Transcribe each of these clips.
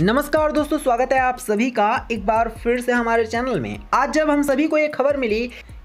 नमस्कार दोस्तों स्वागत है आप सभी का एक बार फिर से हमारे चैनल में आज जब हम सभी को ये खबर मिली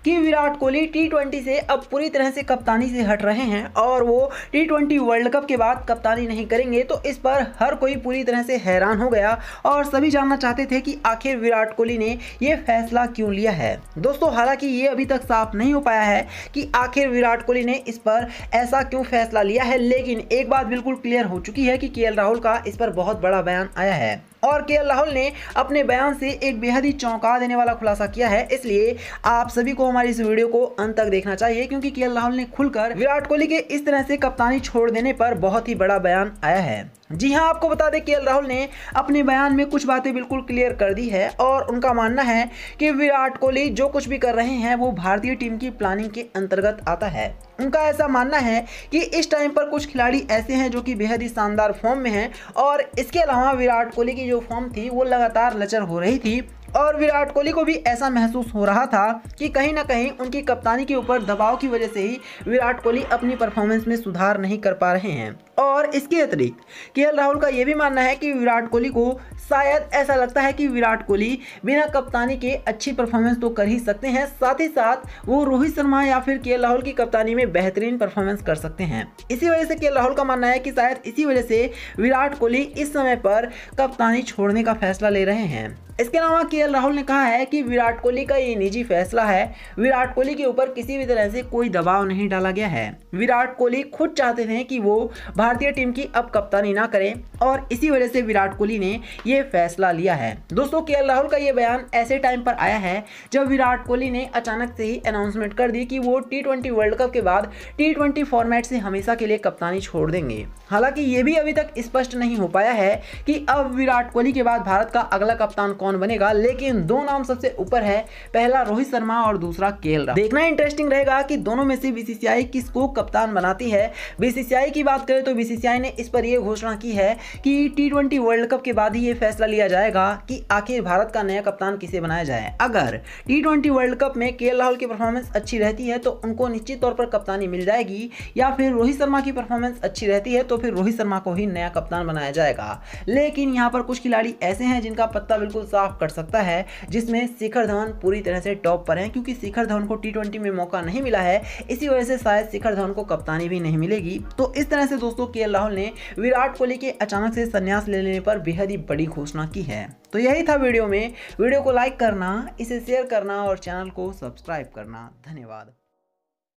कि विराट कोहली टी ट्वेंटी से अब पूरी तरह से कप्तानी से हट रहे हैं और वो टी ट्वेंटी वर्ल्ड कप के बाद कप्तानी नहीं करेंगे तो इस पर हर कोई पूरी तरह से हैरान हो गया और सभी जानना चाहते थे कि आखिर विराट कोहली ने ये फैसला क्यों लिया है दोस्तों हालांकि ये अभी तक साफ नहीं हो पाया है कि आखिर विराट कोहली ने इस पर ऐसा क्यों फैसला लिया है लेकिन एक बात बिल्कुल क्लियर हो चुकी है कि के राहुल का इस पर बहुत बड़ा बयान आया है और के राहुल ने अपने बयान से एक बेहद ही चौंका देने वाला खुलासा किया है इसलिए आप सभी को हमारी इस वीडियो को अंत तक देखना चाहिए क्योंकि के राहुल ने खुलकर विराट कोहली के इस तरह से कप्तानी छोड़ देने पर बहुत ही बड़ा बयान आया है जी हाँ आपको बता दें के एल राहुल ने अपने बयान में कुछ बातें बिल्कुल क्लियर कर दी है और उनका मानना है कि विराट कोहली जो कुछ भी कर रहे हैं वो भारतीय टीम की प्लानिंग के अंतर्गत आता है उनका ऐसा मानना है कि इस टाइम पर कुछ खिलाड़ी ऐसे हैं जो कि बेहद ही शानदार फॉर्म में हैं और इसके अलावा विराट कोहली की जो फॉर्म थी वो लगातार लचर हो रही थी और विराट कोहली को भी ऐसा महसूस हो रहा था कि कहीं ना कहीं उनकी कप्तानी के ऊपर दबाव की वजह से ही विराट कोहली अपनी परफॉर्मेंस में सुधार नहीं कर पा रहे हैं और इसके अतिरिक्त के राहुल का यह भी मानना है कि विराट कोहली को शायद ऐसा लगता है कि विराट कोहली बिना कप्तानी के अच्छी परफॉर्मेंस तो कर ही सकते हैं साथ ही साथ वो रोहित शर्मा या फिर के राहुल की कप्तानी में बेहतरीन परफॉर्मेंस कर सकते हैं इसी वजह से के राहुल का मानना है कि शायद इसी वजह से विराट कोहली इस समय पर कप्तानी छोड़ने का फैसला ले रहे हैं इसके अलावा के के राहुल ने कहा है कि विराट कोहली का ये निजी फैसला है विराट कोहली के ऊपर किसी भी तरह से कोई दबाव नहीं डाला गया है विराट कोहली खुद चाहते थे कि वो भारतीय टीम की अब कप्तानी ना करें और इसी वजह से विराट कोहली ने ये फैसला लिया है दोस्तों के राहुल का ये बयान ऐसे टाइम पर आया है जब विराट कोहली ने अचानक से ही अनाउंसमेंट कर दी कि वो टी वर्ल्ड कप के बाद टी फॉर्मेट से हमेशा के लिए कप्तानी छोड़ देंगे हालांकि ये भी अभी तक स्पष्ट नहीं हो पाया है कि अब विराट कोहली के बाद भारत का अगला कप्तान कौन बनेगा लेकिन दो नाम सबसे ऊपर है पहला रोहित शर्मा और दूसरा के देखना इंटरेस्टिंग रहेगा कि दोनों में से बीसीसीआई किसको कप्तान बनाती है बीसीसीआई की बात करें तो बीसीसीआई ने इस पर यह घोषणा की है कि टी वर्ल्ड कप के बाद ही यह फैसला लिया जाएगा कि आखिर भारत का नया कप्तान किसे बनाया जाए अगर टी वर्ल्ड कप में के राहुल की परफॉर्मेंस अच्छी रहती है तो उनको निश्चित तौर पर कप्तानी मिल जाएगी या फिर रोहित शर्मा की परफॉर्मेंस अच्छी रहती है तो फिर रोहित शर्मा को ही नया कप्तान बनाया जाएगा लेकिन यहां पर कुछ खिलाड़ी ऐसे हैं जिनका पत्ता बिल्कुल साफ कर सकता सकता है जिसमें शिखर धवन पूरी तरह से टॉप पर हैं क्योंकि शिखर धवन को टी में मौका नहीं मिला है इसी वजह से शायद शिखर धवन को कप्तानी भी नहीं मिलेगी तो इस तरह से दोस्तों के राहुल ने विराट कोहली के अचानक से संन्यास ले लेने पर बेहद ही बड़ी घोषणा की है तो यही था वीडियो में वीडियो को लाइक करना इसे शेयर करना और चैनल को सब्सक्राइब करना धन्यवाद